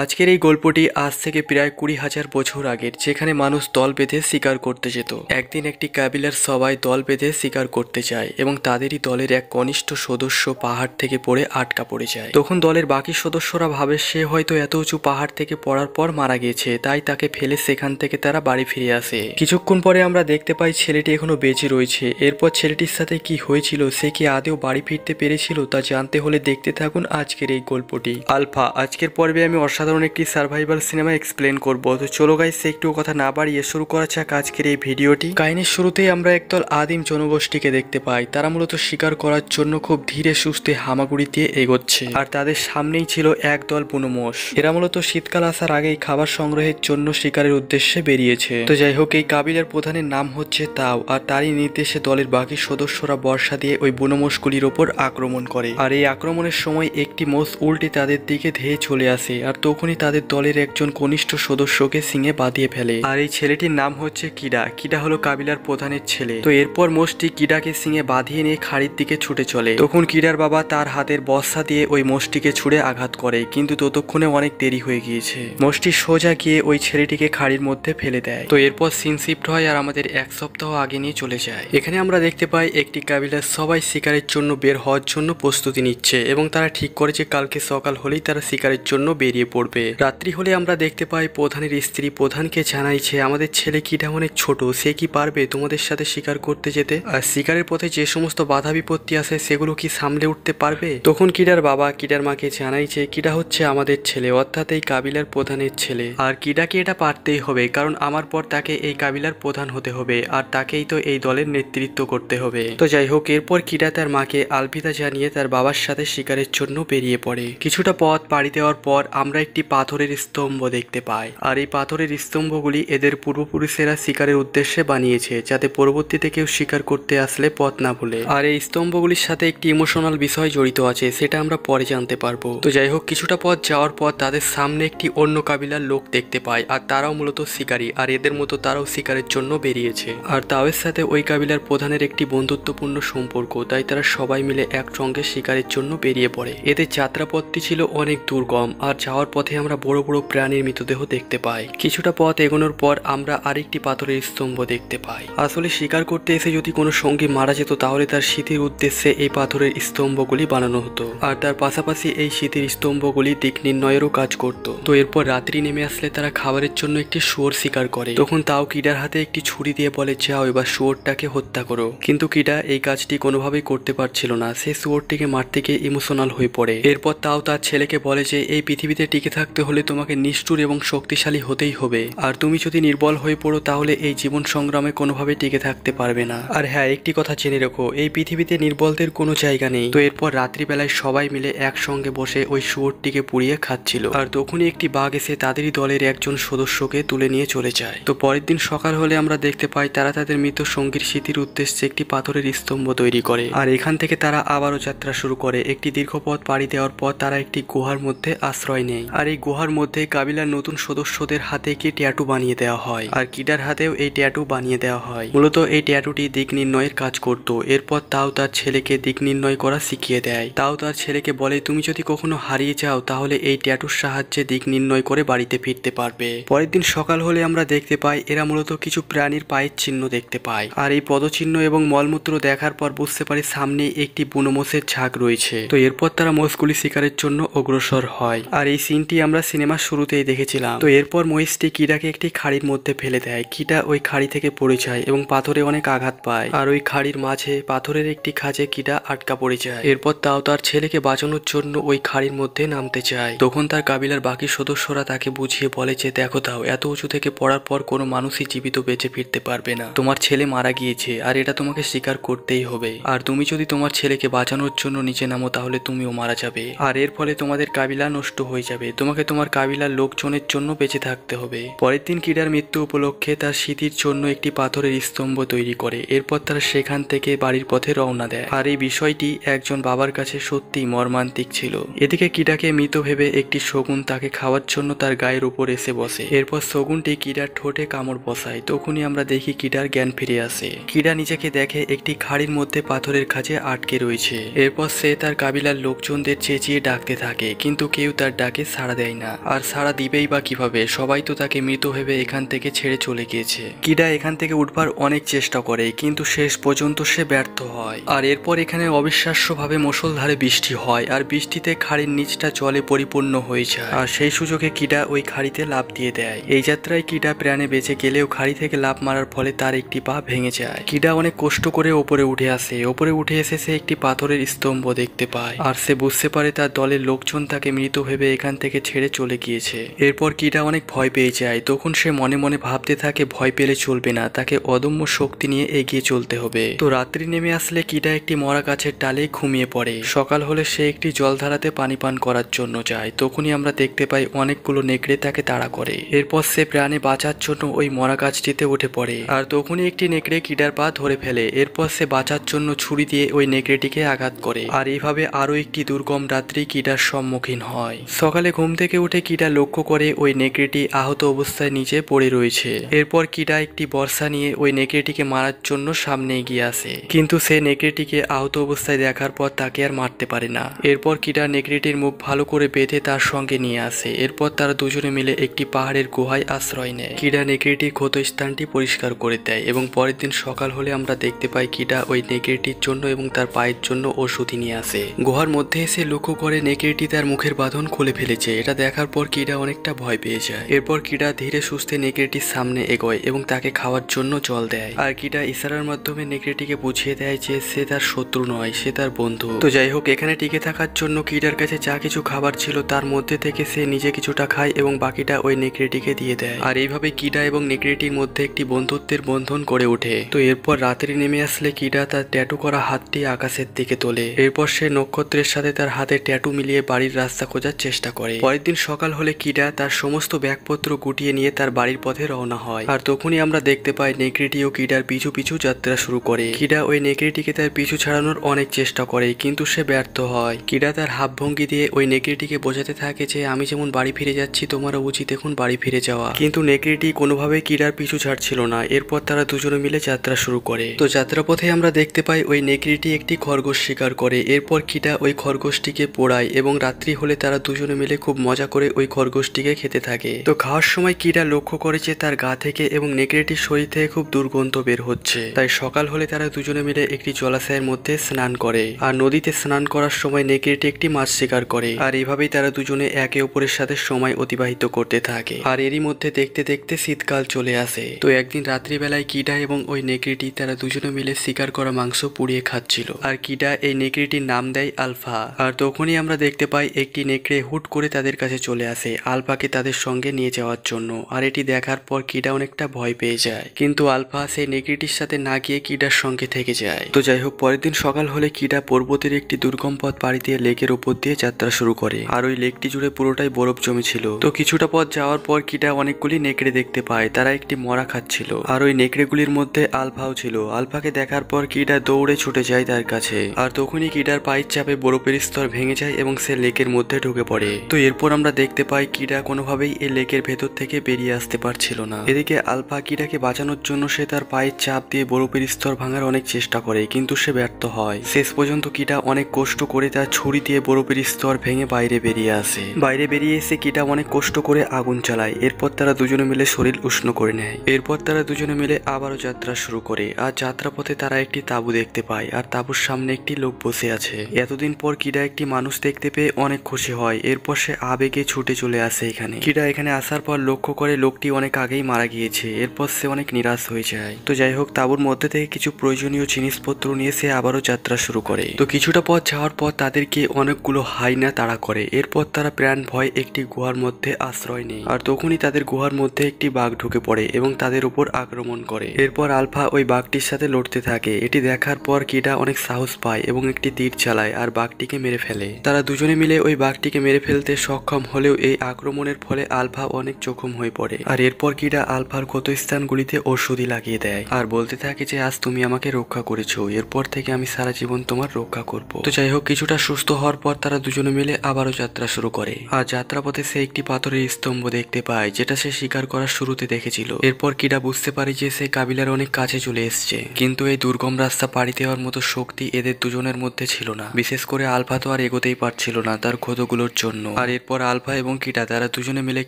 আজকের এই গল্পটি আজ থেকে প্রায় কুড়ি হাজার বছর আগের যেখানে মানুষ দল বেঁধে শিকার করতে যেত একদিন একটি কাবিলার সবাই দল বেঁধে শিকার করতে যায় এবং তাদেরই দলের এক কনিষ্ঠ সদস্য পাহাড় থেকে পড়ে আটকা পড়ে যায় তখন দলের বাকি সদস্যরা ভাবে সে হয়তো এত উঁচু পাহাড় থেকে পড়ার পর মারা গিয়েছে তাই তাকে ফেলে সেখান থেকে তারা বাড়ি ফিরে আসে কিছুক্ষণ পরে আমরা দেখতে পাই ছেলেটি এখনো বেঁচে রয়েছে এরপর ছেলেটির সাথে কি হয়েছিল সে কি আদেও বাড়ি ফিরতে পেরেছিল তা জানতে হলে দেখতে থাকুন আজকের এই গল্পটি আলফা আজকের পর্বে আমি অসাধারণ একটি সার্ভাইভাল সিনেমা এক্সপ্লেন করব তো চলো সে একটু কথা না বাড়িয়ে শুরু করা যাক আজকের এই ভিডিওটি কাহিনীর শুরুতেই আমরা একদল আদিম জনগোষ্ঠীকে দেখতে পাই তারা মূলত শিকার করার জন্য খুব ধীরে সুস্থে হামাগুড়ি দিয়ে এগোচ্ছে আর তাদের সামনেই ছিল একদল বুনোমোষ এরা মূলত শীতকাল আসার আগেই খাবার সংগ্রহের জন্য শিকারের উদ্দেশ্যে বেরিয়েছে তো যাই হোক এই কাবিলের প্রধানের নাম হচ্ছে তাও আর তারই নির্দেশে দলের বাকি সদস্যরা বর্ষা দিয়ে ওই বুনমোষগুলির ওপর আক্রমণ করে আর এই আক্রমণের সময় একটি মোষ উল্টে তাদের দিকে ধেয়ে চলে আসে আর তখনই তাদের দলের একজন কনিষ্ঠ সদস্যকে সিংয়ে বাঁধিয়ে ফেলে আর এই ছেলেটির নাম হচ্ছে কিডা কিডা হলো কাবিলার প্রধানের ছেলে তো এরপর মোষটি কিডাকে সিংয়ে বাঁধিয়ে নিয়ে খাড়ির দিকে ছুটে চলে তখন কিডার বাবা তার হাতের বস্তা দিয়ে ওই মোষ্টিকে ছুড়ে আঘাত করে কিন্তু ততক্ষণে অনেক দেরি হয়ে গিয়েছে মোষ্টি সোজা গিয়ে ওই ছেলেটিকে খাড়ির মধ্যে ফেলে দেয় তো এরপর সিন শিফট হয় আর আমাদের এক সপ্তাহ আগে নিয়ে চলে যায় এখানে আমরা দেখতে পাই একটি কাবিলার সবাই শিকারের জন্য বের হওয়ার জন্য প্রস্তুতি নিচ্ছে এবং তারা ঠিক করে যে কালকে সকাল হলেই তারা শিকারের জন্য বেরিয়ে পড়বে রাত্রি হলে আমরা দেখতে পাই প্রধানের স্ত্রী প্রধানকে জানাইছে আমাদের ছেলে কিটা অনেক ছোট সে কি পারবে তোমাদের সাথে শিকার করতে যেতে আর শিকারের পথে যে সমস্ত বাধা বিপত্তি আসে সেগুলো কি সামলে উঠতে পারবে তখন কিডার বাবা কিডার মাকে জানাইছে কিডা হচ্ছে আমাদের ছেলে অর্থাৎ এই কাবিলার প্রধানের ছেলে আর কিডাকে এটা পারতেই হবে কারণ আমার পর তাকে এই কাবিলার প্রধান হতে হবে আর তাকেই তো এই দলের নেতৃত্ব করতে হবে তো যাই হোক এরপর কিডা তার মাকে আলপিতা জানিয়ে তার বাবার সাথে শিকারের জন্য বেরিয়ে পড়ে কিছুটা পথ পাড়ি দেওয়ার পর আমরা একটি পাথরের স্তম্ভ দেখতে পায় আর এই পাথরের স্তম্ভগুলি এদের পূর্বপুরুষেরা শিকারের উদ্দেশ্যে বানিয়েছে যাতে পরবর্তীতে কেউ শিকার করতে আসলে পথ না ভুলে আর এই স্তম্ভগুলির সাথে একটি ইমোশনাল বিষয় জড়িত আছে সেটা আমরা পরে জানতে পারবো তো যাই হোক কিছুটা পথ যাওয়ার পর তাদের সামনে একটি অন্য কাবিলার লোক দেখতে পায় আর তারাও মূলত শিকারী আর এদের মতো তারাও শিকারের জন্য বেরিয়েছে আর তাদের সাথে ওই কাবিলার প্রধানের একটি বন্ধুত্বপূর্ণ সম্পর্ক তাই তারা সবাই মিলে একসঙ্গে শিকারের জন্য বেরিয়ে পড়ে এদের যাত্রাপথটি ছিল অনেক দুর্গম আর যাওয়ার পথে আমরা বড় বড় প্রাণীর মৃতদেহ দেখতে পাই কিছুটা পথ এগোনোর পর আমরা আরেকটি পাথরের স্তম্ভ দেখতে পাই আসলে শিকার করতে এসে যদি কোনো সঙ্গী মারা যেত তাহলে তার স্মৃতির উদ্দেশ্যে এই পাথরের স্তম্ভগুলি বানানো হতো আর তার পাশাপাশি এই স্মৃতির স্তম্ভগুলি দিক নির্ণয়েরও কাজ করত তো এরপর রাত্রি নেমে আসলে তারা খাবারের জন্য একটি শুয়োর শিকার করে তখন তাও কিডার হাতে একটি ছুরি দিয়ে বলে যাও এবার শুয়োরটাকে হত্যা করো কিন্তু কিডা এই কাজটি কোনোভাবেই করতে পারছিল না সে শুয়োরটিকে মারতে গিয়ে ইমোশনাল হয়ে পড়ে এরপর তাও তার ছেলেকে বলে যে এই পৃথিবীতে টিকে টিকে থাকতে হলে তোমাকে নিষ্ঠুর এবং শক্তিশালী হতেই হবে আর তুমি যদি নির্বল হয়ে পড়ো তাহলে এই জীবন সংগ্রামে কোনোভাবে টিকে থাকতে পারবে না আর হ্যাঁ একটি কথা জেনে রেখো এই পৃথিবীতে নির্বলদের কোনো জায়গা নেই তো এরপর রাত্রিবেলায় সবাই মিলে একসঙ্গে বসে ওই শুয়োরটিকে পুড়িয়ে খাচ্ছিল আর তখনই একটি বাঘ এসে তাদেরই দলের একজন সদস্যকে তুলে নিয়ে চলে যায় তো পরের দিন সকাল হলে আমরা দেখতে পাই তারা তাদের মৃত সঙ্গীর স্মৃতির উদ্দেশ্যে একটি পাথরের স্তম্ভ তৈরি করে আর এখান থেকে তারা আবারও যাত্রা শুরু করে একটি দীর্ঘ পথ পাড়ি দেওয়ার পর তারা একটি গুহার মধ্যে আশ্রয় নেয় আর এই গুহার মধ্যে কাবিলার নতুন সদস্যদের হাতে কি ট্যাটু বানিয়ে দেওয়া হয় আর কিডার হাতেও এই ট্যাটু বানিয়ে দেওয়া হয় মূলত এই ট্যাটুটি দিক নির্ণয়ের কাজ করত এরপর তাও তার ছেলেকে দিক নির্ণয় করা শিখিয়ে দেয় তাও তার ছেলেকে বলে তুমি যদি কখনো হারিয়ে যাও তাহলে এই ট্যাটুর সাহায্যে দিক নির্ণয় করে বাড়িতে ফিরতে পারবে পরের দিন সকাল হলে আমরা দেখতে পাই এরা মূলত কিছু প্রাণীর পায়ের চিহ্ন দেখতে পায় আর এই পদচিহ্ন এবং মলমূত্র দেখার পর বুঝতে পারি সামনে একটি বুনমোষের ঝাঁক রয়েছে তো এরপর তারা মোষগুলি শিকারের জন্য অগ্রসর হয় আর এই সিনটি আমরা সিনেমার শুরুতেই দেখেছিলাম তো এরপর মহিষটি কিটাকে একটি খাড়ির মধ্যে ফেলে দেয় কিটা ওই খাড়ি থেকে পড়ে যায় এবং পাথরে অনেক আঘাত পায় আর ওই খাড়ির মাঝে পাথরের একটি খাঁজে কিটা আটকা পড়ে যায় এরপর তাও তার ছেলেকে বাঁচানোর জন্য ওই খাড়ির মধ্যে নামতে চায় তখন তার কাবিলার বাকি সদস্যরা তাকে বুঝিয়ে বলে যে দেখো তাও এত উঁচু থেকে পড়ার পর কোনো মানুষই জীবিত বেঁচে ফিরতে পারবে না তোমার ছেলে মারা গিয়েছে আর এটা তোমাকে স্বীকার করতেই হবে আর তুমি যদি তোমার ছেলেকে বাঁচানোর জন্য নিচে নামো তাহলে তুমিও মারা যাবে আর এর ফলে তোমাদের কাবিলা নষ্ট হয়ে যাবে হবে তোমাকে তোমার কাবিলার লোকজনের জন্য বেঁচে থাকতে হবে পরের দিন কিডার মৃত্যু উপলক্ষে তার স্মৃতির জন্য একটি পাথরের স্তম্ভ তৈরি করে এরপর তারা সেখান থেকে বাড়ির পথে রওনা দেয় আর এই বিষয়টি একজন বাবার কাছে সত্যি মর্মান্তিক ছিল এদিকে কিডাকে মৃত ভেবে একটি শগুন তাকে খাওয়ার জন্য তার গায়ের উপর এসে বসে এরপর শগুনটি কিডার ঠোঁটে কামড় বসায় তখনই আমরা দেখি কিডার জ্ঞান ফিরে আসে কিডা নিজেকে দেখে একটি খাড়ির মধ্যে পাথরের কাছে আটকে রয়েছে এরপর সে তার কাবিলার লোকজনদের চেঁচিয়ে ডাকতে থাকে কিন্তু কেউ তার ডাকে সাড়া দেয় না আর সাড়া দিবেই বা কিভাবে সবাই তো তাকে মৃত ভেবে এখান থেকে ছেড়ে চলে গিয়েছে কিডা এখান থেকে উঠবার অনেক চেষ্টা করে কিন্তু শেষ পর্যন্ত সে ব্যর্থ হয় আর এরপর এখানে অবিশ্বাস্যভাবে মুসলধারে বৃষ্টি হয় আর বৃষ্টিতে খাড়ির নিচটা জলে পরিপূর্ণ হয়ে যায় আর সেই সুযোগে কিডা ওই খাড়িতে লাভ দিয়ে দেয় এই যাত্রায় কিডা প্রাণে বেঁচে গেলেও খাড়ি থেকে লাভ মারার ফলে তার একটি পা ভেঙে যায় কিডা অনেক কষ্ট করে ওপরে উঠে আসে ওপরে উঠে এসে সে একটি পাথরের স্তম্ভ দেখতে পায় আর সে বুঝতে পারে তার দলের লোকজন তাকে মৃত ভেবে এখান থেকে থেকে ছেড়ে চলে গিয়েছে এরপর কিটা অনেক ভয় পেয়ে যায় তখন সে মনে মনে ভাবতে থাকে ভয় পেলে চলবে না তাকে অদম্য শক্তি নিয়ে এগিয়ে চলতে হবে তো রাত্রি নেমে আসলে কিটা একটি মরা গাছের ডালে ঘুমিয়ে পড়ে সকাল হলে সে একটি জলধারাতে পানি পান করার জন্য যায় তখনই আমরা দেখতে পাই অনেকগুলো নেকড়ে তাকে তাড়া করে এরপর সে প্রাণে বাঁচার জন্য ওই মরা গাছটিতে উঠে পড়ে আর তখনই একটি নেকড়ে কিডার পা ধরে ফেলে এরপর সে বাঁচার জন্য ছুরি দিয়ে ওই নেকড়েটিকে আঘাত করে আর এইভাবে আরও একটি দুর্গম রাত্রি কিডার সম্মুখীন হয় সকালে ঘুম থেকে উঠে কিডা লক্ষ্য করে ওই নেকড়েটি আহত অবস্থায় নিচে পড়ে রয়েছে এরপর কিডা একটি বর্ষা নিয়ে ওই নেকড়েটিকে মারার জন্য সামনে এগিয়ে আসে কিন্তু সে নেকড়েটিকে আহত অবস্থায় দেখার পর তাকে আর মারতে পারে না এরপর কিডা নেকড়েটির মুখ ভালো করে বেঁধে তার সঙ্গে নিয়ে আসে এরপর তারা দুজনে মিলে একটি পাহাড়ের গুহায় আশ্রয় নেয় কিডা নেকড়েটির ক্ষতস্থানটি পরিষ্কার করে দেয় এবং পরের দিন সকাল হলে আমরা দেখতে পাই কিডা ওই নেকড়েটির জন্য এবং তার পায়ের জন্য ওষুধ নিয়ে আসে গুহার মধ্যে এসে লক্ষ্য করে নেকড়েটি তার মুখের বাঁধন খুলে ফেলেছে হয়েছে এটা দেখার পর কিডা অনেকটা ভয় পেয়ে যায় এরপর কিডা ধীরে সুস্থে নেকড়েটির সামনে এগোয় এবং তাকে খাওয়ার জন্য জল দেয় আর কিডা ইশারার মাধ্যমে নেকড়েটিকে বুঝিয়ে দেয় যে সে তার শত্রু নয় সে তার বন্ধু তো যাই হোক এখানে টিকে থাকার জন্য কিডার কাছে যা কিছু খাবার ছিল তার মধ্যে থেকে সে নিজে কিছুটা খায় এবং বাকিটা ওই নেকড়েটিকে দিয়ে দেয় আর এইভাবে কিডা এবং নেকড়েটির মধ্যে একটি বন্ধুত্বের বন্ধন করে ওঠে তো এরপর রাত্রি নেমে আসলে কিডা তার ট্যাটু করা হাতটি আকাশের দিকে তোলে এরপর সে নক্ষত্রের সাথে তার হাতে ট্যাটু মিলিয়ে বাড়ির রাস্তা খোঁজার চেষ্টা করে পরের দিন সকাল হলে কিডা তার সমস্ত ব্যাগপত্র গুটিয়ে নিয়ে তার বাড়ির পথে রওনা হয় আর তখনই আমরা দেখতে পাই নেকড়িটি ও কিডার পিছু পিছু যাত্রা শুরু করে কিডা ওই নেকড়িটিকে তার পিছু ছাড়ানোর অনেক চেষ্টা করে কিন্তু সে ব্যর্থ হয় কিডা তার ভঙ্গি দিয়ে ওই নেকড়িটিকে বোঝাতে থাকে যে আমি যেমন বাড়ি ফিরে যাচ্ছি তোমারও উচিত এখন বাড়ি ফিরে যাওয়া কিন্তু নেকড়িটি কোনোভাবে কিডার পিছু ছাড়ছিল না এরপর তারা দুজনে মিলে যাত্রা শুরু করে তো যাত্রাপথে আমরা দেখতে পাই ওই নেকড়িটি একটি খরগোশ শিকার করে এরপর কিডা ওই খরগোশটিকে পোড়ায় এবং রাত্রি হলে তারা দুজনে মিলে খুব মজা করে ওই খরগোশটিকে খেতে থাকে তো খাওয়ার সময় কিরা লক্ষ্য করেছে তার গা থেকে এবং নেকড়েটির শরীর থেকে খুব দুর্গন্ধ বের হচ্ছে তাই সকাল হলে তারা দুজনে মিলে একটি জলাশয়ের মধ্যে স্নান করে আর নদীতে স্নান করার সময় নেকড়েটি একটি মাছ শিকার করে আর এভাবেই তারা দুজনে একে অপরের সাথে সময় অতিবাহিত করতে থাকে আর এরই মধ্যে দেখতে দেখতে শীতকাল চলে আসে তো একদিন রাত্রিবেলায় কিডা এবং ওই নেকড়েটি তারা দুজনে মিলে শিকার করা মাংস পুড়িয়ে খাচ্ছিল আর কিডা এই নেকড়েটির নাম দেয় আলফা আর তখনই আমরা দেখতে পাই একটি নেকড়ে হুট করে তাদের কাছে চলে আসে আলফাকে তাদের সঙ্গে নিয়ে যাওয়ার জন্য আর এটি দেখার পর কিডা অনেকটা ভয় পেয়ে যায় কিন্তু আলফা সেই নেগ্রিটির সাথে না গিয়ে কিডার সঙ্গে থেকে যায় তো যাই হোক পরের দিন সকাল হলে কিডা পর্বতের একটি দুর্গম পথ পাড়ি দিয়ে লেকের ওপর দিয়ে যাত্রা শুরু করে আর ওই লেকটি জুড়ে পুরোটাই বরফ জমি ছিল তো কিছুটা পথ যাওয়ার পর কিডা অনেকগুলি নেকড়ে দেখতে পায় তারা একটি মরা খাচ্ছিল আর ওই নেকড়েগুলির মধ্যে আলফাও ছিল আলফাকে দেখার পর কিডা দৌড়ে ছুটে যায় তার কাছে আর তখনই কিডার পায়ের চাপে বরফের স্তর ভেঙে যায় এবং সে লেকের মধ্যে ঢুকে পড়ে তো কিন্তু এরপর আমরা দেখতে পাই কিরা কোনোভাবেই এই লেকের ভেতর থেকে বেরিয়ে আসতে পারছিল না এদিকে আলফা কিরাকে বাঁচানোর জন্য সে তার পায়ের চাপ দিয়ে বরফের স্তর ভাঙার অনেক চেষ্টা করে কিন্তু সে ব্যর্থ হয় শেষ পর্যন্ত কিটা অনেক কষ্ট করে তার ছুরি দিয়ে বরফের স্তর ভেঙে বাইরে বেরিয়ে আসে বাইরে বেরিয়ে এসে কিটা অনেক কষ্ট করে আগুন চালায় এরপর তারা দুজনে মিলে শরীর উষ্ণ করে নেয় এরপর তারা দুজনে মিলে আবারও যাত্রা শুরু করে আর যাত্রা পথে তারা একটি তাঁবু দেখতে পায় আর তাঁবুর সামনে একটি লোক বসে আছে এতদিন পর কিরা একটি মানুষ দেখতে পেয়ে অনেক খুশি হয় এরপর সে আবেগে ছুটে চলে আসে এখানে কিরা এখানে আসার পর লক্ষ্য করে লোকটি অনেক আগেই মারা গিয়েছে এরপর সে অনেক নিরাশ হয়ে যায় তো যাই হোক তাবুর মধ্যে থেকে কিছু প্রয়োজনীয় জিনিসপত্র নিয়ে সে আবারও যাত্রা শুরু করে তো কিছুটা পথ যাওয়ার পর তাদেরকে অনেকগুলো হাইনা তাড়া করে এরপর তারা প্রাণ ভয় একটি গুহার মধ্যে আশ্রয় নেয় আর তখনই তাদের গুহার মধ্যে একটি বাঘ ঢুকে পড়ে এবং তাদের উপর আক্রমণ করে এরপর আলফা ওই বাঘটির সাথে লড়তে থাকে এটি দেখার পর কিডা অনেক সাহস পায় এবং একটি তীর চালায় আর বাঘটিকে মেরে ফেলে তারা দুজনে মিলে ওই বাঘটিকে মেরে ফেলতে সক্ষম হলেও এই আক্রমণের ফলে আলফা অনেক জখম হয়ে পড়ে আর এরপর কিরা আলফার ক্ষত স্থানগুলিতে ওষুধি লাগিয়ে দেয় আর বলতে থাকে যে আজ তুমি আমাকে রক্ষা করেছো এরপর থেকে আমি সারা জীবন তোমার রক্ষা করব তো যাই হোক কিছুটা সুস্থ হওয়ার পর তারা দুজনে মিলে আবারও যাত্রা শুরু করে আর যাত্রাপথে সে একটি পাথরের স্তম্ভ দেখতে পায় যেটা সে শিকার করার শুরুতে দেখেছিল এরপর কিরা বুঝতে পারে যে সে কাবিলার অনেক কাছে চলে এসছে কিন্তু এই দুর্গম রাস্তা পাড়ি দেওয়ার মতো শক্তি এদের দুজনের মধ্যে ছিল না বিশেষ করে আলফা তো আর এগোতেই পারছিল না তার ক্ষতগুলোর জন্য আর এরপর আলফা এবং কিটা তারা দুজনে মিলে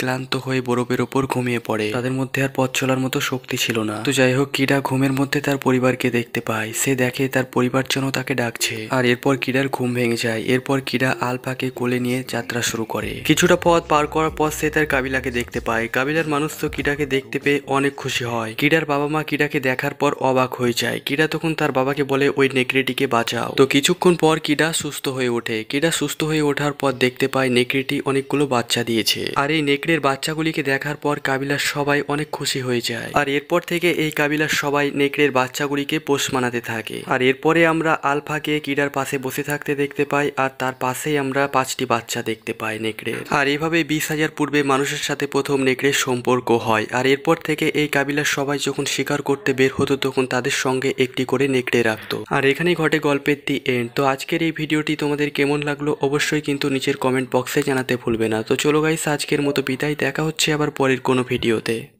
ক্লান্ত হয়ে বরফের ওপর ঘুমিয়ে পড়ে তাদের মধ্যে আর পথ চলার মতো শক্তি ছিল না তো যাই হোক কিটা ঘুমের মধ্যে তার পরিবারকে দেখতে পায় সে দেখে তার পরিবার যেন তাকে ডাকছে আর এরপর কিডার ঘুম ভেঙে যায় এরপর কিডা আলফাকে কোলে নিয়ে যাত্রা শুরু করে কিছুটা পথ পার করার পর সে তার কাবিলাকে দেখতে পায় কাবিলার মানুষ তো কিডাকে দেখতে পেয়ে অনেক খুশি হয় কিডার বাবা মা কিডাকে দেখার পর অবাক হয়ে যায় কিডা তখন তার বাবাকে বলে ওই নেকড়েটিকে বাঁচাও তো কিছুক্ষণ পর কিডা সুস্থ হয়ে ওঠে কিডা সুস্থ হয়ে ওঠার পর দেখতে পায় নেকড়ে মেয়েটি অনেকগুলো বাচ্চা দিয়েছে আর এই নেকড়ের বাচ্চাগুলিকে দেখার পর কাবিলার সবাই অনেক খুশি হয়ে যায় আর এরপর থেকে এই কাবিলার সবাই নেকড়ের বাচ্চাগুলিকে পোষ মানাতে থাকে আর এরপরে আমরা আলফাকে কিডার পাশে বসে থাকতে দেখতে পাই আর তার পাশেই আমরা পাঁচটি বাচ্চা দেখতে পাই নেকড়ের আর এভাবে বিশ হাজার পূর্বে মানুষের সাথে প্রথম নেকড়ের সম্পর্ক হয় আর এরপর থেকে এই কাবিলার সবাই যখন শিকার করতে বের হতো তখন তাদের সঙ্গে একটি করে নেকড়ে রাখতো আর এখানেই ঘটে গল্পের দি এন্ড তো আজকের এই ভিডিওটি তোমাদের কেমন লাগলো অবশ্যই কিন্তু নিচের কমেন্ট বক্সে জানা জানাতে ভুলবে না তো চলো গাইস আজকের মতো বিদায় দেখা হচ্ছে আবার পরের কোনো ভিডিওতে